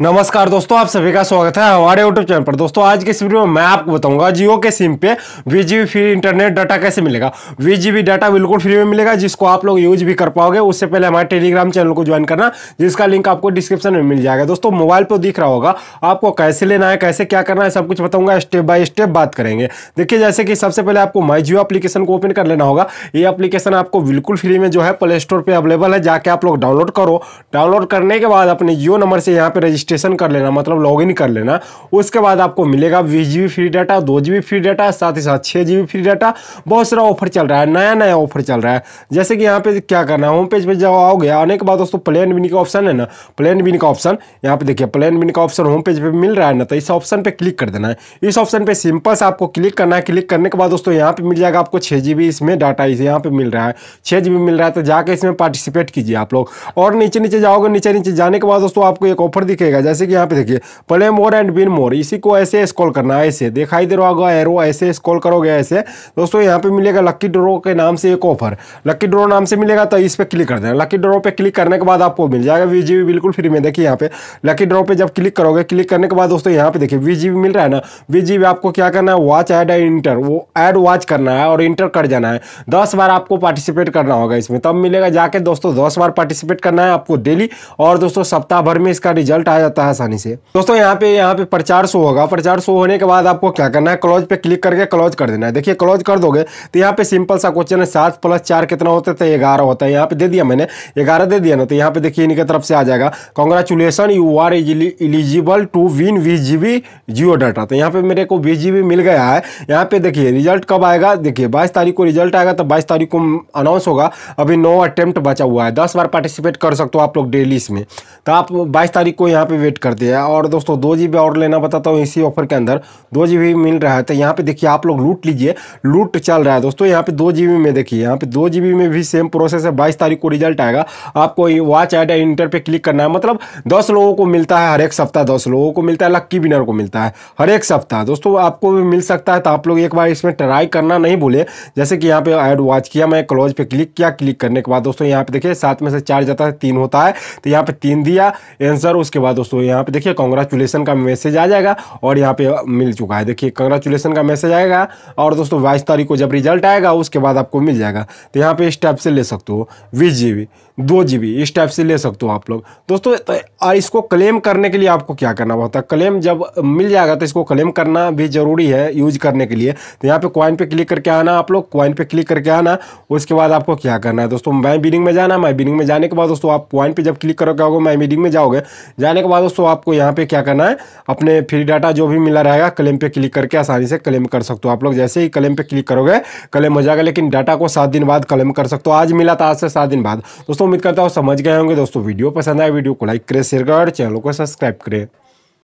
नमस्कार दोस्तों आप सभी का स्वागत है हमारे यूट्यूब चैनल पर दोस्तों आज के इस वीडियो में मैं आपको बताऊंगा जियो के सिम पे वी फ्री इंटरनेट डाटा कैसे मिलेगा वी डाटा बिल्कुल फ्री में मिलेगा जिसको आप लोग यूज भी कर पाओगे उससे पहले हमारे टेलीग्राम चैनल को ज्वाइन करना जिसका लिंक आपको डिस्क्रिप्शन में मिल जाएगा दोस्तों मोबाइल पर दिख रहा होगा आपको कैसे लेना है कैसे क्या करना है सब कुछ बताऊंगा स्टेप बाय स्टेप बात करेंगे देखिए जैसे कि सबसे पहले आपको माई जियो अपलीकेशन को ओपन कर लेना होगा ये अपलीकेशन आपको बिल्कुल फ्री में जो है प्ले स्टोर पर अवेलेबल है जाके आप लोग डाउनलोड करो डाउनलोड करने के बाद अपने जियो नंबर से यहाँ पर रजिस्टर रजिस्ट्रेशन कर लेना मतलब लॉगिन कर लेना उसके बाद आपको मिलेगा बीस जी फ्री डाटा दो जी फ्री डाटा साथ ही साथ छः जी फ्री डाटा बहुत सारा ऑफर चल रहा है नया नया ऑफर चल रहा है जैसे कि यहाँ पे क्या करना है होम पेज पर जब आओगे आने के बाद दोस्तों प्लेन बिन का ऑप्शन है ना प्लेन बिन का ऑप्शन यहाँ पे देखिए प्लेन बिन का ऑप्शन होम पेज पर मिल रहा है ना तो इस ऑप्शन पर क्लिक कर देना है इस ऑप्शन पर सिंपल से आपको क्लिक करना है क्लिक करने के बाद दोस्तों यहाँ पर मिल जाएगा आपको छः इसमें डाटा इस यहाँ पर मिल रहा है छः मिल रहा है तो जाकर इसमें पार्टिसिपेट कीजिए आप लोग और नीचे नीचे जाओगे नीचे नीचे जाने के बाद दोस्तों आपको एक ऑफर दिखेगा जाएगा जैसे कि यहाँ पे देखिए प्ले मोर एंड बिन मोर इसी को ऐसे स्कॉल करना ऐसे दिखाई दे रहा होगा एरो ऐसे स्कॉल करोगे ऐसे दोस्तों यहाँ पे मिलेगा लक्की ड्रो के नाम से एक ऑफर लक्की ड्रो नाम से मिलेगा तो इस पर क्लिक कर देना लक्की ड्रो पे क्लिक करने के बाद आपको मिल जाएगा वी बिल्कुल फ्री में देखिए यहाँ पे लक्की ड्रो पे जब क्लिक करोगे क्लिक करने के बाद दोस्तों यहाँ पे देखिए वी मिल रहा है ना वी आपको क्या करना है वॉच एड एंड इंटर वो एड वॉच करना है और इंटर कर जाना है दस बार आपको पार्टिसिपेट करना होगा इसमें तब मिलेगा जाके दोस्तों दस बार पार्टिसिपेट करना है आपको डेली और दोस्तों सप्ताह भर में इसका रिजल्ट आ जाता है आसानी से दोस्तों यहाँ पे यहाँ पे प्रचार शो होगा प्रचार शो होने के बाद आपको क्या करना है क्लोज पे क्लिक करके क्लोज कर देना है देखिए क्लोज कर दोगे तो यहाँ पे सिंपल सा क्वेश्चन है सात प्लस चार कितना होता है तो ग्यारह होता है यहाँ पे दे दिया मैंने ग्यारह दे दिया ना तो यहाँ पे देखिए इनके तरफ से आ जाएगा congratulations you are eligible to win बीस जी बी जियो डाटा तो यहाँ पे मेरे को बीस जी बी मिल गया है यहाँ पे देखिए रिजल्ट कब आएगा देखिए बाईस तारीख को रिजल्ट आएगा तो बाईस तारीख को अनाउंस होगा अभी नौ अटेम्प्ट बचा हुआ है दस बार पार्टिसिपेट कर सकते हो आप लोग डेली इसमें तो आप बाईस तारीख को यहाँ पे वेट करती है और दोस्तों दो जी और लेना बताता हूँ इसी ऑफर के अंदर दो जी मिल रहा है तो यहाँ पे देखिए आप लोग लूट लीजिए लूट चल रहा है दोस्तों यहाँ पे दो जी में देखिए यहाँ पे दो जी में भी सेम प्रोसेस है बाईस तारीख को रिजल्ट आएगा आपको वॉच एड इंटर पर क्लिक करना है मतलब दस लोगों को मिलता है हर एक सप्ताह दस लोगों को मिलता है लक्की विनर को मिलता है हर एक सप्ताह दोस्तों आपको भी मिल सकता है तो आप लोग एक बार इसमें ट्राई करना नहीं भूले जैसे कि यहाँ पे एड वॉच किया मैं क्लोज पे क्लिक किया क्लिक करने के बाद दोस्तों यहाँ पे देखिए सात में से चार जाता है तीन होता है तो यहाँ पे तीन दिया आंसर उसके बाद दोस्तों यहाँ पे देखिए कॉन्ग्रेचुलेसन का मैसेज आ जाएगा और यहाँ पे मिल चुका है देखिए कॉन्ग्रेचुलेसन का मैसेज आएगा और दोस्तों बाईस तारीख को जब रिजल्ट आएगा उसके बाद आपको मिल जाएगा तो यहाँ पे इस टाइप से ले सकते हो बीस जी बी दो जी बी इस टाइप से ले सकते हो आप लोग दोस्तों तो इसको क्लेम करने के लिए आपको क्या करना होता है क्लेम जब मिल जाएगा तो इसको क्लेम करना भी ज़रूरी है यूज करने के लिए तो यहाँ पे क्वाइन पे क्लिक करके आना आप लोग क्वाइन पे क्लिक करके आना उसके बाद आपको क्या करना है दोस्तों माई बिनिंग में जाना माई बिनिंग में जाने के बाद दोस्तों आप क्वाइन पर जब क्लिक करोगे माई बिनिंग में जाओगे जाने के के बाद दोस्तों आपको यहाँ पे क्या करना है अपने फ्री डाटा जो भी मिला रहेगा क्लेम पे क्लिक करके आसानी से क्लेम कर सकते हो आप लोग जैसे ही क्लेम पे क्लिक करोगे क्लेम हो जाएगा लेकिन डाटा को सात दिन बाद क्लेम कर सकते हो आज मिला था आज से सात दिन बाद दोस्तों उम्मीद करता हूँ समझ गए होंगे दोस्तों वीडियो पसंद आए वीडियो को लाइक करें शेयर करें और चैनल को सब्सक्राइब करें